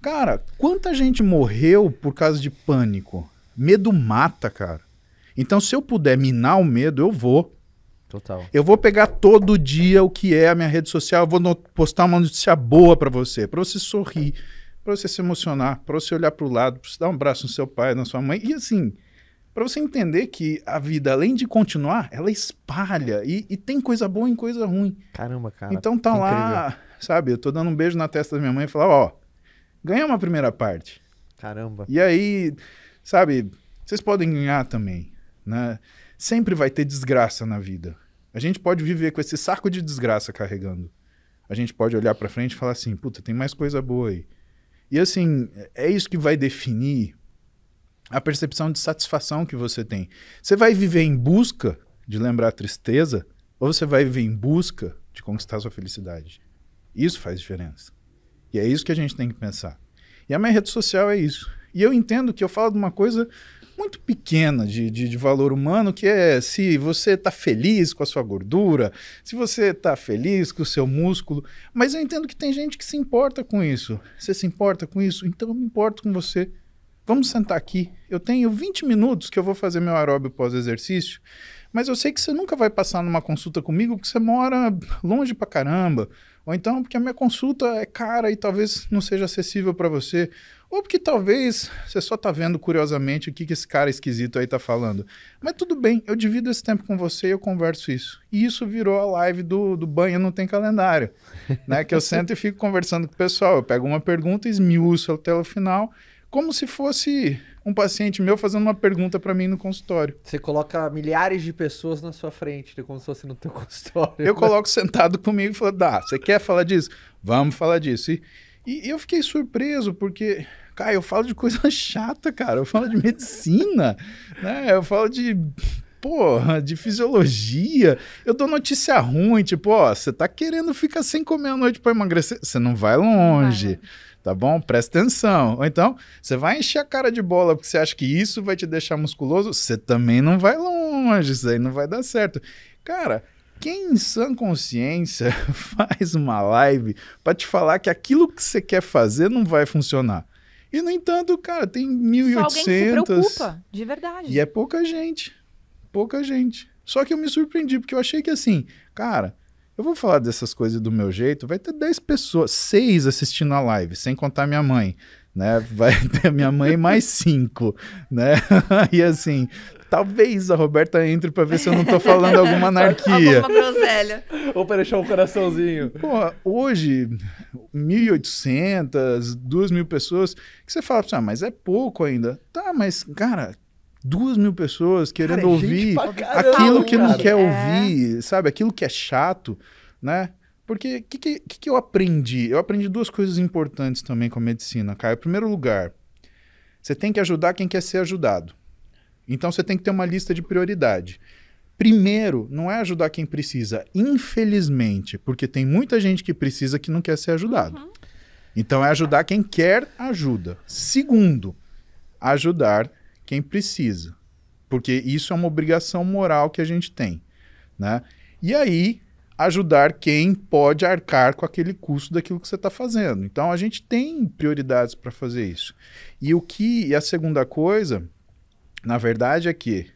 Cara, quanta gente morreu por causa de pânico? Medo mata, cara. Então, se eu puder minar o medo, eu vou. Total. Eu vou pegar todo dia o que é a minha rede social, eu vou postar uma notícia boa para você, para você sorrir, para você se emocionar, para você olhar para o lado, para você dar um abraço no seu pai, na sua mãe. E assim, para você entender que a vida, além de continuar, ela espalha e, e tem coisa boa em coisa ruim. Caramba, cara. Então tá lá, incrível. sabe? Eu tô dando um beijo na testa da minha mãe e falar, ó, Ganhar uma primeira parte. Caramba. E aí, sabe, vocês podem ganhar também, né? Sempre vai ter desgraça na vida. A gente pode viver com esse saco de desgraça carregando. A gente pode olhar para frente e falar assim, puta, tem mais coisa boa aí. E assim, é isso que vai definir a percepção de satisfação que você tem. Você vai viver em busca de lembrar a tristeza ou você vai viver em busca de conquistar sua felicidade? Isso faz diferença. E é isso que a gente tem que pensar. E a minha rede social é isso. E eu entendo que eu falo de uma coisa muito pequena de, de, de, valor humano, que é se você está feliz com a sua gordura, se você está feliz com o seu músculo. Mas eu entendo que tem gente que se importa com isso. Você se importa com isso? Então eu me importo com você. Vamos sentar aqui. Eu tenho 20 minutos que eu vou fazer meu aeróbio pós-exercício, mas eu sei que você nunca vai passar numa consulta comigo porque você mora longe pra caramba. Ou então porque a minha consulta é cara e talvez não seja acessível para você. Ou porque talvez você só tá vendo curiosamente o que, que esse cara esquisito aí tá falando. Mas tudo bem, eu divido esse tempo com você e eu converso isso. E isso virou a live do, do banho não tem calendário, né? Que eu sento e fico conversando com o pessoal. Eu pego uma pergunta, esmiuço até o final como se fosse um paciente meu fazendo uma pergunta para mim no consultório. Você coloca milhares de pessoas na sua frente, como se fosse no teu consultório. Eu né? coloco sentado comigo e falo, dá, você quer falar disso? Vamos falar disso. E, e eu fiquei surpreso, porque, cara, eu falo de coisa chata, cara. Eu falo de medicina, né? Eu falo de porra, de fisiologia. Eu dou notícia ruim, tipo, ó, você tá querendo ficar sem comer à noite para emagrecer. Você não vai longe. vai. Tá bom? Presta atenção. Ou então, você vai encher a cara de bola porque você acha que isso vai te deixar musculoso. Você também não vai longe. Isso aí não vai dar certo. Cara, quem em sã consciência faz uma live para te falar que aquilo que você quer fazer não vai funcionar? E, no entanto, cara, tem 1.800... Só alguém se preocupa, de verdade. E é pouca gente pouca gente. Só que eu me surpreendi, porque eu achei que assim, cara, eu vou falar dessas coisas do meu jeito, vai ter 10 pessoas, 6 assistindo a live, sem contar minha mãe, né? Vai ter minha mãe mais 5, né? e assim, talvez a Roberta entre para ver se eu não tô falando alguma anarquia. Ou para deixar um coraçãozinho. Porra, hoje, 1.800, 2.000 pessoas, que você fala, ah, mas é pouco ainda. Tá, mas, cara, duas mil pessoas querendo cara, é ouvir caramba, aquilo que cara. não quer é. ouvir, sabe? Aquilo que é chato, né? Porque o que, que, que, eu aprendi? Eu aprendi duas coisas importantes também com a medicina, cara. Em primeiro lugar, você tem que ajudar quem quer ser ajudado. Então você tem que ter uma lista de prioridade. Primeiro, não é ajudar quem precisa, infelizmente, porque tem muita gente que precisa que não quer ser ajudado. Uhum. Então é ajudar quem quer ajuda. Segundo, ajudar quem precisa, porque isso é uma obrigação moral que a gente tem, né? E aí ajudar quem pode arcar com aquele custo daquilo que você está fazendo. Então a gente tem prioridades para fazer isso. E o que e a segunda coisa, na verdade, é que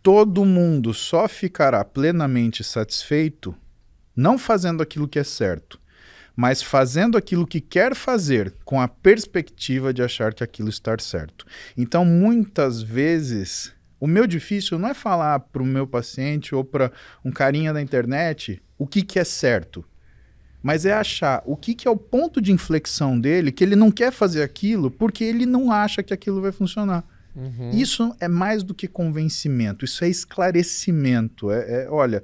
todo mundo só ficará plenamente satisfeito não fazendo aquilo que é certo, mas fazendo aquilo que quer fazer com a perspectiva de achar que aquilo está certo. Então, muitas vezes, o meu difícil não é falar para o meu paciente ou para um carinha da internet o que, que é certo, mas é achar o que, que é o ponto de inflexão dele, que ele não quer fazer aquilo porque ele não acha que aquilo vai funcionar. Uhum. Isso é mais do que convencimento, isso é esclarecimento. É, é, olha,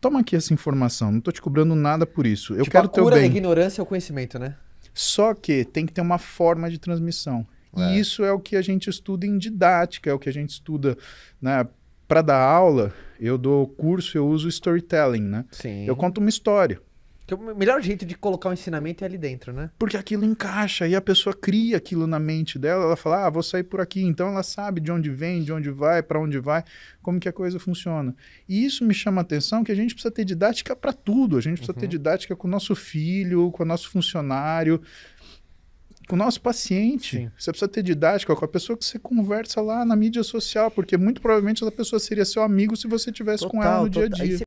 toma aqui essa informação, não estou te cobrando nada por isso. Eu tipo, quero a cura teu bem. da ignorância é o conhecimento, né? Só que tem que ter uma forma de transmissão. É. E isso é o que a gente estuda em didática, é o que a gente estuda, né? Para dar aula, eu dou curso, eu uso storytelling, né? Sim. Eu conto uma história. Que é o melhor jeito de colocar o ensinamento é ali dentro, né? Porque aquilo encaixa e a pessoa cria aquilo na mente dela. Ela fala, ah, vou sair por aqui. Então ela sabe de onde vem, de onde vai, para onde vai, como que a coisa funciona. E isso me chama a atenção que a gente precisa ter didática para tudo. A gente precisa uhum. ter didática com o nosso filho, com o nosso funcionário, com o nosso paciente. Sim. Você precisa ter didática com a pessoa que você conversa lá na mídia social, porque muito provavelmente essa pessoa seria seu amigo se você tivesse total, com ela no total. dia a dia.